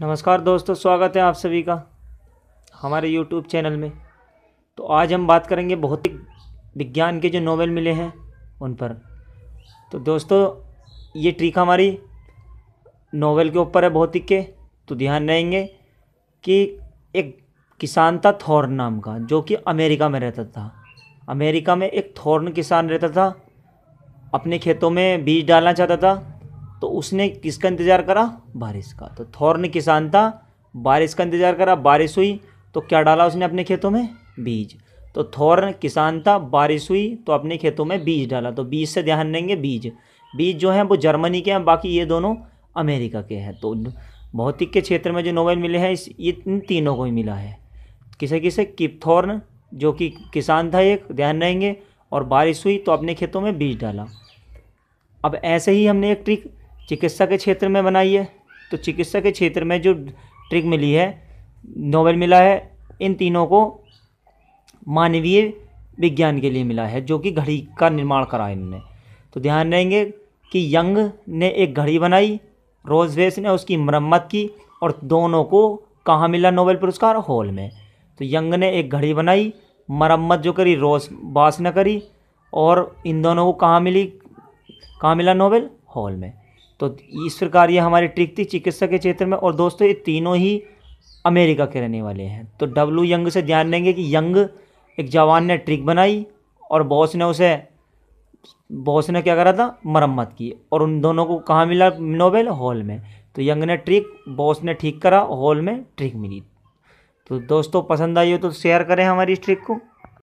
नमस्कार दोस्तों स्वागत है आप सभी का हमारे यूट्यूब चैनल में तो आज हम बात करेंगे भौतिक विज्ञान के जो नोवेल मिले हैं उन पर तो दोस्तों ये ट्रिक हमारी नोवेल के ऊपर है भौतिक के तो ध्यान रहेंगे कि एक किसान था थॉर्न नाम का जो कि अमेरिका में रहता था अमेरिका में एक थॉर्न किसान रहता था अपने खेतों में बीज डालना चाहता था तो उसने किसका इंतज़ार करा बारिश का तो थॉर्न किसान था बारिश का इंतज़ार करा बारिश हुई तो क्या डाला उसने अपने खेतों में बीज तो थॉर्न किसान था बारिश हुई तो अपने खेतों में बीज डाला तो बीज से ध्यान देंगे बीज बीज जो हैं वो जर्मनी के हैं बाकी ये दोनों अमेरिका के हैं तो भौतिक के क्षेत्र में जो नोबेल मिले हैं इस इन तीनों को ही मिला है किसे किसे किपथोर्न जो कि किसान था एक ध्यान रहेंगे और बारिश हुई तो अपने खेतों में बीज डाला अब ऐसे ही हमने एक ट्रिक चिकित्सा के क्षेत्र में बनाई है तो चिकित्सा के क्षेत्र में जो ट्रिक मिली है नोबेल मिला है इन तीनों को मानवीय विज्ञान के लिए मिला है जो कि घड़ी का निर्माण करा इन्होंने तो ध्यान रहेंगे कि यंग ने एक घड़ी बनाई रोजवेस ने उसकी मरम्मत की और दोनों को कहाँ मिला नोबेल पुरस्कार हॉल में तो यंग ने एक घड़ी बनाई मरम्मत जो करी रोज बास ने करी और इन दोनों को कहाँ मिली कहाँ मिला नोबेल हॉल में तो इस प्रकार ये हमारे थी चिकित्सा के क्षेत्र में और दोस्तों ये तीनों ही अमेरिका के रहने वाले हैं तो डब्लू यंग से ध्यान देंगे कि यंग एक जवान ने ट्रिक बनाई और बॉस ने उसे बॉस ने क्या करा था मरम्मत की और उन दोनों को कहाँ मिला नोबेल हॉल में तो यंग ने ट्रिक बॉस ने ठीक करा हॉल में ट्रिक मिली तो दोस्तों पसंद आई हो तो शेयर करें हमारी इस ट्रिक को